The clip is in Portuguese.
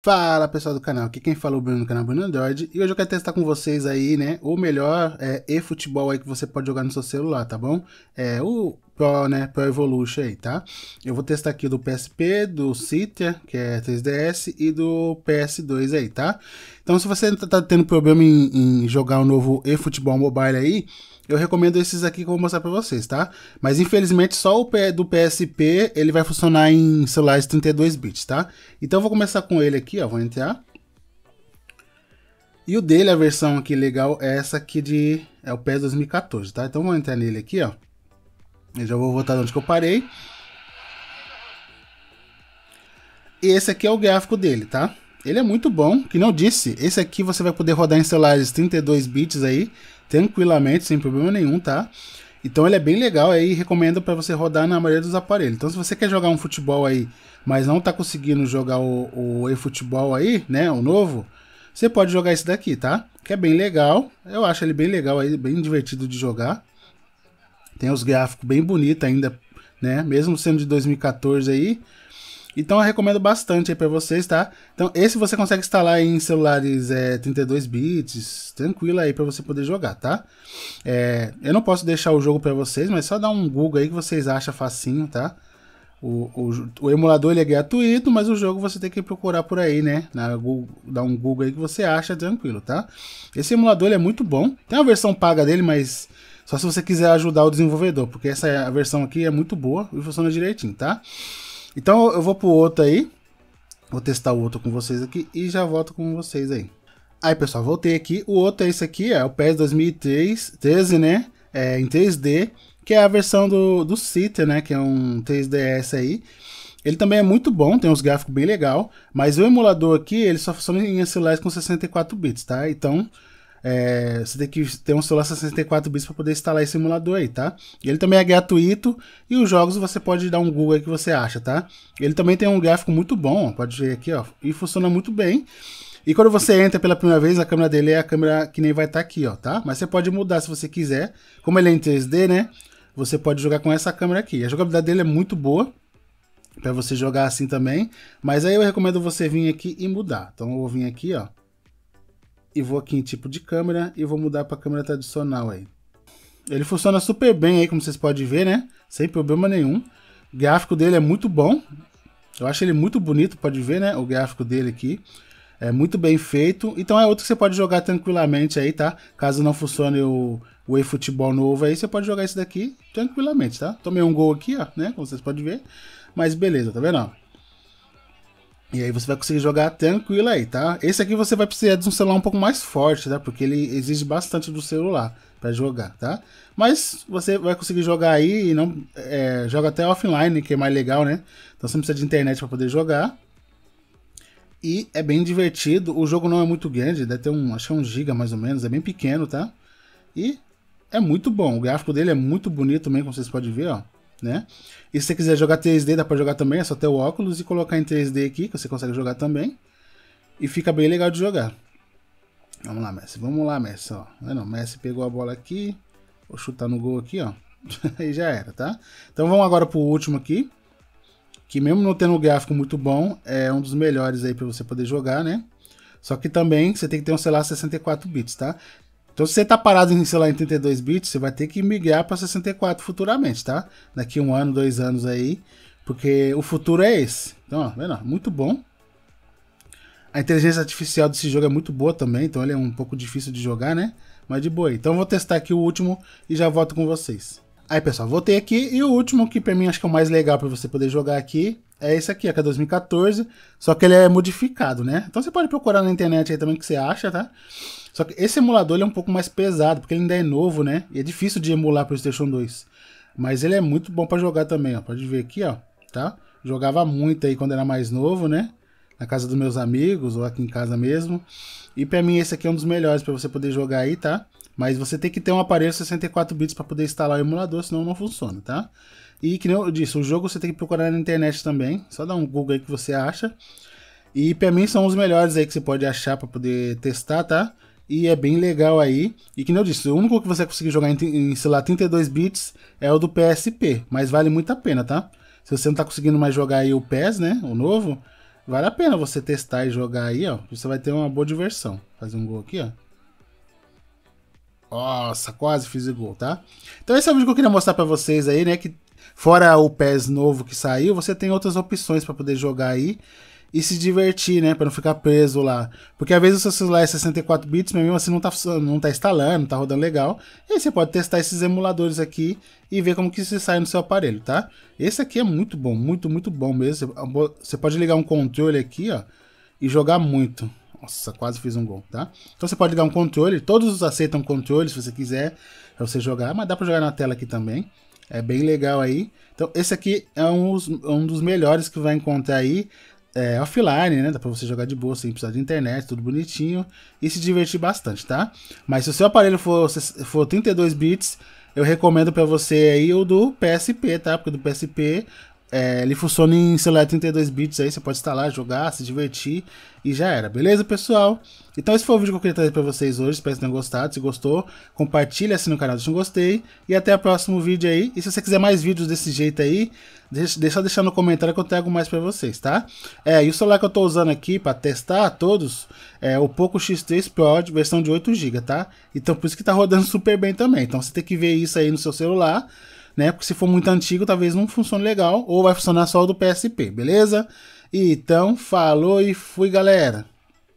Fala pessoal do canal, aqui quem fala é o Bruno do canal Bruno Android e hoje eu quero testar com vocês aí, né, o melhor é, e-futebol aí que você pode jogar no seu celular, tá bom? É, o Pro, né, Pro Evolution aí, tá? Eu vou testar aqui do PSP, do Citia, que é 3DS, e do PS2 aí, tá? Então, se você tá, tá tendo problema em, em jogar o novo novo eFootball Mobile aí, eu recomendo esses aqui que eu vou mostrar pra vocês, tá? Mas, infelizmente, só o pé do PSP, ele vai funcionar em celulares 32 bits, tá? Então, eu vou começar com ele aqui, ó, vou entrar. E o dele, a versão aqui legal, é essa aqui de... é o PS 2014, tá? Então, vou entrar nele aqui, ó. Eu já vou voltar onde que eu parei. Esse aqui é o gráfico dele, tá? Ele é muito bom, que não disse. Esse aqui você vai poder rodar em celulares 32 bits aí, tranquilamente, sem problema nenhum, tá? Então ele é bem legal aí, recomendo para você rodar na maioria dos aparelhos. Então se você quer jogar um futebol aí, mas não tá conseguindo jogar o, o eFootball aí, né, o novo, você pode jogar esse daqui, tá? Que é bem legal, eu acho ele bem legal aí, bem divertido de jogar. Tem os gráficos bem bonitos ainda, né? Mesmo sendo de 2014 aí. Então eu recomendo bastante aí para vocês, tá? Então esse você consegue instalar em celulares é, 32 bits, tranquilo aí para você poder jogar, tá? É, eu não posso deixar o jogo para vocês, mas só dá um Google aí que vocês acham facinho, tá? O, o, o, emulador ele é gratuito, mas o jogo você tem que procurar por aí, né? Na Google, dá um Google aí que você acha tranquilo, tá? Esse emulador é muito bom. Tem uma versão paga dele, mas só se você quiser ajudar o desenvolvedor, porque essa é versão aqui é muito boa e funciona direitinho, tá? Então eu vou pro outro aí. Vou testar o outro com vocês aqui e já volto com vocês aí. Aí, pessoal, voltei aqui. O outro é esse aqui, é o PES 2013, né? É, em 3D, que é a versão do, do Citer, né? Que é um 3DS aí. Ele também é muito bom, tem uns gráficos bem legal, mas o emulador aqui, ele só funciona em celulares com 64 bits, tá? Então, é, você tem que ter um celular 64 bits para poder instalar esse emulador aí, tá? Ele também é gratuito e os jogos você pode dar um Google aí que você acha, tá? Ele também tem um gráfico muito bom, pode ver aqui, ó, e funciona muito bem. E quando você entra pela primeira vez, a câmera dele é a câmera que nem vai estar tá aqui, ó, tá? Mas você pode mudar se você quiser. Como ele é em 3D, né? Você pode jogar com essa câmera aqui. A jogabilidade dele é muito boa para você jogar assim também, mas aí eu recomendo você vir aqui e mudar. Então eu vou vir aqui, ó, e vou aqui em tipo de câmera e vou mudar para câmera tradicional aí. Ele funciona super bem aí, como vocês podem ver, né? Sem problema nenhum. O gráfico dele é muito bom. Eu acho ele muito bonito, pode ver, né? O gráfico dele aqui. É muito bem feito. Então é outro que você pode jogar tranquilamente aí, tá? Caso não funcione o, o eFootball novo aí, você pode jogar esse daqui tranquilamente, tá? Tomei um gol aqui, ó, né? Como vocês podem ver. Mas beleza, tá vendo? E aí você vai conseguir jogar tranquilo aí, tá? Esse aqui você vai precisar de um celular um pouco mais forte, tá? Porque ele exige bastante do celular para jogar, tá? Mas você vai conseguir jogar aí e não é, joga até offline, que é mais legal, né? Então você não precisa de internet para poder jogar. E é bem divertido. O jogo não é muito grande, deve ter um, acho que é um giga mais ou menos, é bem pequeno, tá? E é muito bom. O gráfico dele é muito bonito também, como vocês podem ver, ó né? E se você quiser jogar 3D, dá para jogar também, é só ter o óculos e colocar em 3D aqui, que você consegue jogar também. E fica bem legal de jogar. Vamos lá, Messi. Vamos lá, Messi, ó. Não, é Messi pegou a bola aqui. Vou chutar no gol aqui, ó. aí já era, tá? Então vamos agora pro último aqui. Que mesmo não tendo um gráfico muito bom, é um dos melhores aí para você poder jogar, né? Só que também você tem que ter um celular 64 bits, tá? Então, se você tá parado em, sei lá, em 32 bits, você vai ter que migrar para 64 futuramente, tá? Daqui um ano, dois anos aí, porque o futuro é esse. Então, ó, vendo? Muito bom. A inteligência artificial desse jogo é muito boa também, então ele é um pouco difícil de jogar, né? Mas de boa. Então, vou testar aqui o último e já volto com vocês. Aí, pessoal, voltei aqui e o último que para mim acho que é o mais legal para você poder jogar aqui é esse aqui, que é 2014, só que ele é modificado, né? Então você pode procurar na internet aí também o que você acha, tá? Só que esse emulador é um pouco mais pesado, porque ele ainda é novo, né? E é difícil de emular para o PlayStation 2. Mas ele é muito bom para jogar também, ó. Pode ver aqui, ó, tá? Jogava muito aí quando era mais novo, né? Na casa dos meus amigos ou aqui em casa mesmo. E para mim esse aqui é um dos melhores para você poder jogar aí, tá? Mas você tem que ter um aparelho 64 bits para poder instalar o emulador, senão não funciona, tá? E que nem eu disse, o jogo você tem que procurar na internet também. Só dá um Google aí que você acha. E para mim são os melhores aí que você pode achar para poder testar, tá? e é bem legal aí. E que não disse, o único que você conseguir jogar em, em celular 32 bits é o do PSP, mas vale muito a pena, tá? Se você não tá conseguindo mais jogar aí o PES, né, o novo, vale a pena você testar e jogar aí, ó. Você vai ter uma boa diversão. Fazer um gol aqui, ó. Nossa, quase fiz o gol, tá? Então esse é o vídeo que eu queria mostrar para vocês aí, né, que fora o PES novo que saiu, você tem outras opções para poder jogar aí e se divertir, né? Pra não ficar preso lá. Porque às vezes o seu celular é 64 bits, mas mesmo assim não tá, não tá instalando, não tá rodando legal. E aí você pode testar esses emuladores aqui e ver como que você sai no seu aparelho, tá? Esse aqui é muito bom, muito, muito bom mesmo. Você pode ligar um controle aqui, ó, e jogar muito. Nossa, quase fiz um gol, tá? Então você pode ligar um controle, todos aceitam controle se você quiser, pra você jogar, mas dá pra jogar na tela aqui também. É bem legal aí. Então, esse aqui é um, um dos melhores que vai encontrar aí é, offline, né? Dá pra você jogar de boa sem precisar de internet, tudo bonitinho e se divertir bastante, tá? Mas se o seu aparelho for, for 32 bits, eu recomendo para você aí o do PSP, tá? Porque do PSP é, ele funciona em celular 32 bits aí, você pode instalar, jogar, se divertir e já era, beleza, pessoal? Então esse foi o vídeo que eu queria trazer pra vocês hoje, espero que tenham gostado. Se gostou, compartilha, assina o canal deixa um gostei e até o próximo vídeo aí. E se você quiser mais vídeos desse jeito aí, deixa, deixa deixar no comentário que eu trago mais pra vocês, tá? É, e o celular que eu tô usando aqui pra testar todos é o Poco X3 Pro de versão de 8GB, tá? Então por isso que tá rodando super bem também, então você tem que ver isso aí no seu celular né? Porque se for muito antigo, talvez não funcione legal ou vai funcionar só o do PSP, beleza? Então, falou e fui, galera!